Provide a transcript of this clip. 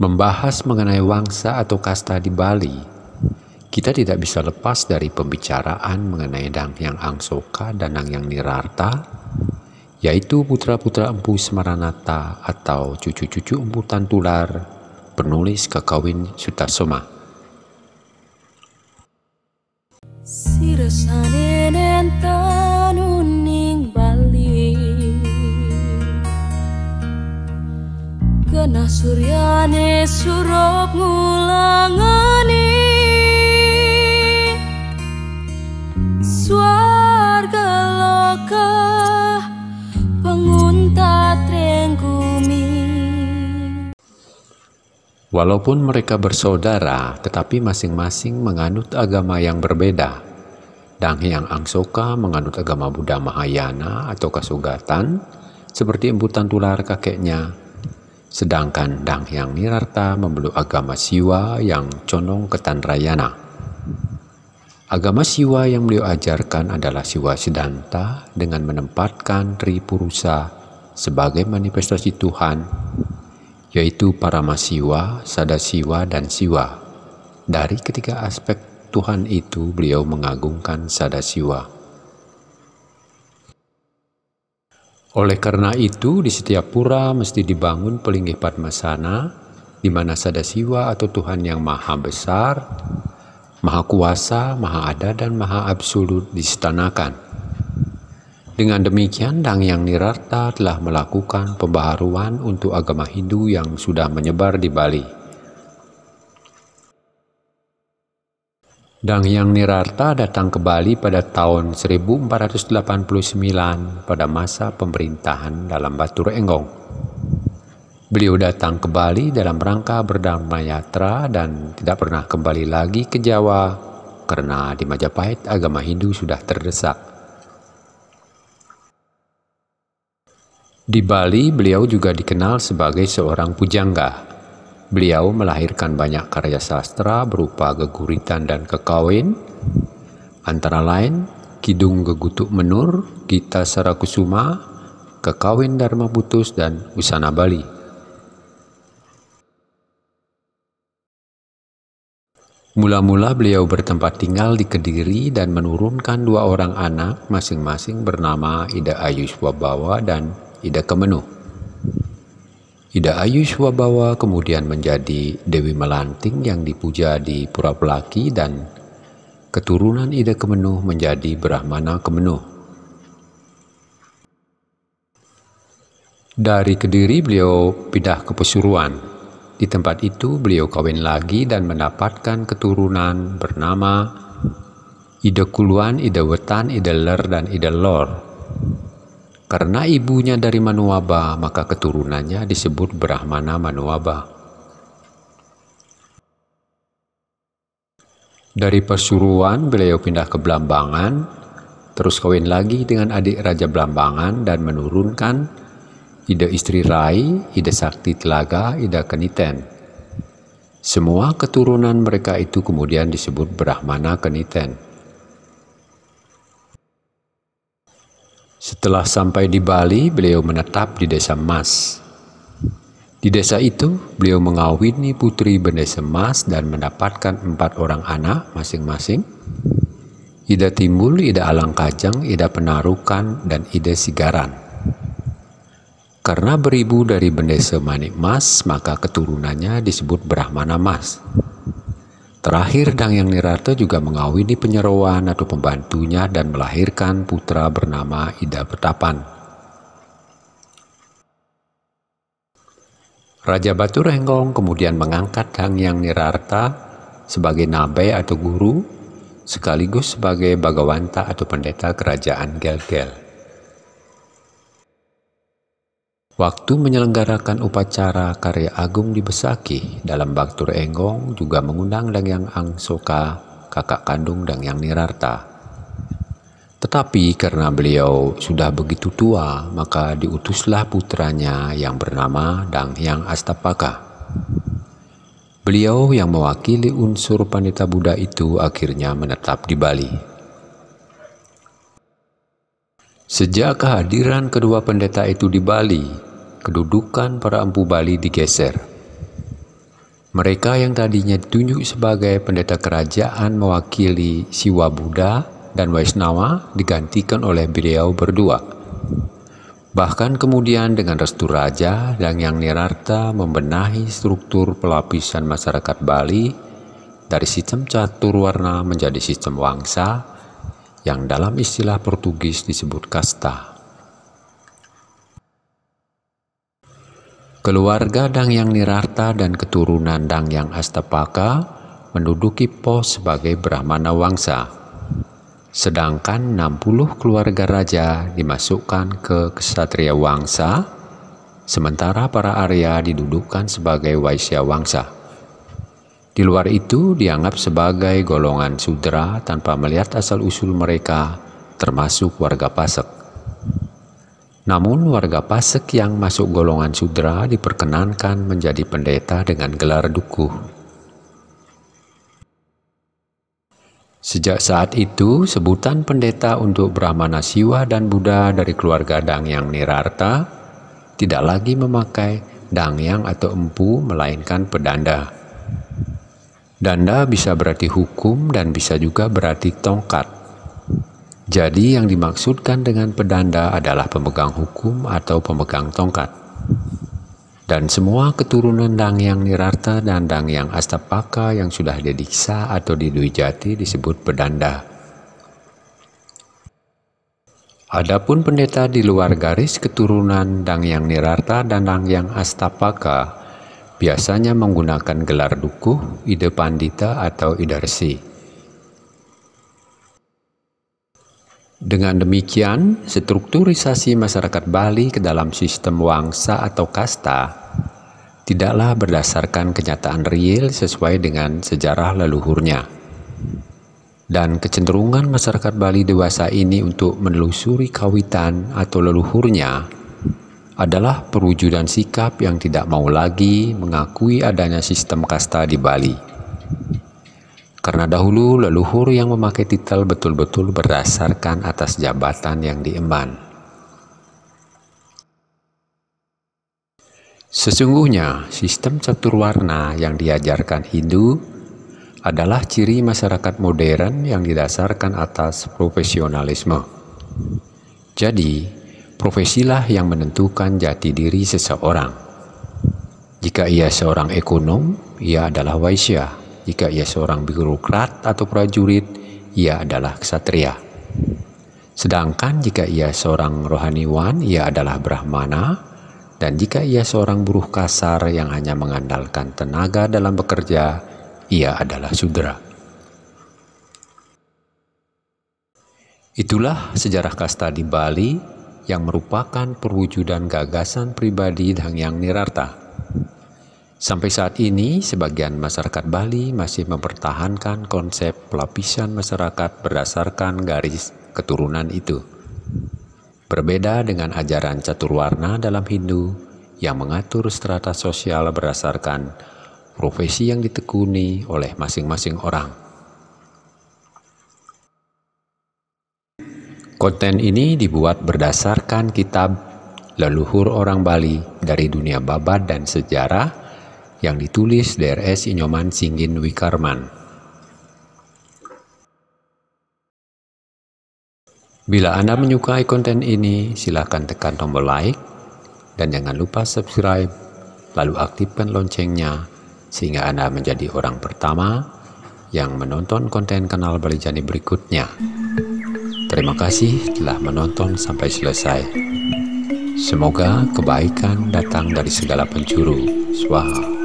Membahas mengenai wangsa atau kasta di Bali, kita tidak bisa lepas dari pembicaraan mengenai dang yang Angsoka dan dang yang Nirarta, yaitu putra-putra Empu Semaranata atau cucu-cucu Empu Tantular, penulis Kakawin Sutasoma. Sirasane nenta Panah suryane Walaupun mereka bersaudara, tetapi masing-masing menganut agama yang berbeda. Dangyang Angsoka menganut agama Buddha Mahayana atau Kasugatan, seperti embutan tular kakeknya Sedangkan Dang Hyang Nirarta memeluk agama Siwa yang conong ke Tanrayana. Agama Siwa yang beliau ajarkan adalah Siwa sedanta dengan menempatkan Tri Purusa sebagai manifestasi Tuhan, yaitu Parama Siwa, Sada Siwa dan Siwa. Dari ketiga aspek Tuhan itu, beliau mengagungkan Sada Siwa. Oleh karena itu, di setiap pura mesti dibangun pelinggih padmasana, di mana sadasiwa atau Tuhan yang maha besar, maha kuasa, maha ada, dan maha absolut disetanakan. Dengan demikian, Dang Yang Nirarta telah melakukan pembaharuan untuk agama Hindu yang sudah menyebar di Bali. Dang Yang Nirarta datang ke Bali pada tahun 1489 pada masa pemerintahan dalam Batur Enggong. Beliau datang ke Bali dalam rangka berdharma yatra dan tidak pernah kembali lagi ke Jawa karena di Majapahit agama Hindu sudah terdesak. Di Bali beliau juga dikenal sebagai seorang pujangga Beliau melahirkan banyak karya sastra berupa geguritan dan kekawin, antara lain Kidung Gegutuk Menur, Gita Sarakusuma, Kekawin Dharma Putus, dan Usana Bali. Mula-mula beliau bertempat tinggal di Kediri dan menurunkan dua orang anak masing-masing bernama Ida Ayuswabawa dan Ida Kemenuh. Ida Ayu Swabawa kemudian menjadi Dewi Melanting yang dipuja di Pura Pelaki dan keturunan Ida Kemenuh menjadi Brahmana Kemenuh. Dari Kediri beliau pindah ke Pesuruan. Di tempat itu beliau kawin lagi dan mendapatkan keturunan bernama Ida Kuluan, Ida Wetan, Ida Ler, dan Ida Lor. Karena ibunya dari Manuaba, maka keturunannya disebut Brahmana Manuaba. Dari Pasuruan beliau pindah ke Blambangan, terus kawin lagi dengan adik Raja Blambangan dan menurunkan Ida Istri Rai, Ida Sakti Telaga, Ida Keniten. Semua keturunan mereka itu kemudian disebut Brahmana Keniten. Setelah sampai di Bali, beliau menetap di desa Mas. Di desa itu, beliau mengawini putri bendesa Mas dan mendapatkan empat orang anak masing-masing. Ida Timbul, Ida Alangkajang, Ida Penarukan, dan Ida Sigaran. Karena beribu dari bendesa Manik Mas, maka keturunannya disebut Brahmana Mas. Terakhir Dang Yang Nirarta juga mengawini penyeruan atau pembantunya dan melahirkan putra bernama Ida Betapan. Raja Batu Renggong kemudian mengangkat Dang Yang Nirarta sebagai nabe atau guru sekaligus sebagai bagawanta atau pendeta kerajaan Gelgel. gel Waktu menyelenggarakan upacara karya agung di Besaki dalam Baktur Enggong juga mengundang Dangyang Angsoka, kakak kandung Dangyang Nirarta. Tetapi karena beliau sudah begitu tua, maka diutuslah putranya yang bernama Dangyang Astapaka. Beliau yang mewakili unsur panita Buddha itu akhirnya menetap di Bali. Sejak kehadiran kedua pendeta itu di Bali, kedudukan para empu Bali digeser. Mereka yang tadinya ditunjuk sebagai pendeta kerajaan mewakili Siwa Buddha dan Waisnawa digantikan oleh beliau berdua. Bahkan kemudian dengan restu raja dan yang nirarta membenahi struktur pelapisan masyarakat Bali dari sistem catur warna menjadi sistem wangsa yang dalam istilah Portugis disebut kasta. Keluarga Dang yang Nirarta dan keturunan Dang yang Astapaka menduduki pos sebagai Brahmana Wangsa. Sedangkan 60 keluarga raja dimasukkan ke Kesatria Wangsa, sementara para Arya didudukkan sebagai Waisya Wangsa. Di luar itu dianggap sebagai golongan sudra tanpa melihat asal-usul mereka, termasuk warga Pasek. Namun warga Pasek yang masuk golongan sudra diperkenankan menjadi pendeta dengan gelar dukuh. Sejak saat itu, sebutan pendeta untuk Brahmana Siwa dan Buddha dari keluarga Dangyang Nirarta tidak lagi memakai Dangyang atau empu melainkan pedanda. Danda bisa berarti hukum dan bisa juga berarti tongkat. Jadi yang dimaksudkan dengan pedanda adalah pemegang hukum atau pemegang tongkat. Dan semua keturunan Dangyang Nirarta dan Dangyang Astapaka yang sudah didiksa atau didujati disebut pedanda. Adapun pendeta di luar garis keturunan Dangyang Nirarta dan Dangyang Astapaka biasanya menggunakan gelar dukuh, ide pandita atau idarsi. Dengan demikian, strukturisasi masyarakat Bali ke dalam sistem wangsa atau kasta tidaklah berdasarkan kenyataan real sesuai dengan sejarah leluhurnya. Dan kecenderungan masyarakat Bali dewasa ini untuk menelusuri kawitan atau leluhurnya adalah perwujudan sikap yang tidak mau lagi mengakui adanya sistem kasta di Bali. Karena dahulu leluhur yang memakai titel betul-betul berdasarkan atas jabatan yang diemban. Sesungguhnya, sistem catur warna yang diajarkan Hindu adalah ciri masyarakat modern yang didasarkan atas profesionalisme. Jadi, profesilah yang menentukan jati diri seseorang. Jika ia seorang ekonom, ia adalah waisya. Jika ia seorang birokrat atau prajurit, ia adalah ksatria. Sedangkan jika ia seorang rohaniwan, ia adalah brahmana. Dan jika ia seorang buruh kasar yang hanya mengandalkan tenaga dalam bekerja, ia adalah sudra. Itulah sejarah kasta di Bali yang merupakan perwujudan gagasan pribadi Yang Nirarta. Sampai saat ini, sebagian masyarakat Bali masih mempertahankan konsep pelapisan masyarakat berdasarkan garis keturunan itu. Berbeda dengan ajaran catur warna dalam Hindu yang mengatur strata sosial berdasarkan profesi yang ditekuni oleh masing-masing orang. Konten ini dibuat berdasarkan kitab leluhur orang Bali dari dunia babat dan sejarah yang ditulis DRS Inyoman Singgin Wikarman. Bila Anda menyukai konten ini, silakan tekan tombol like dan jangan lupa subscribe, lalu aktifkan loncengnya sehingga Anda menjadi orang pertama yang menonton konten kanal Balijani berikutnya. Terima kasih telah menonton sampai selesai. Semoga kebaikan datang dari segala penjuru. Swaha.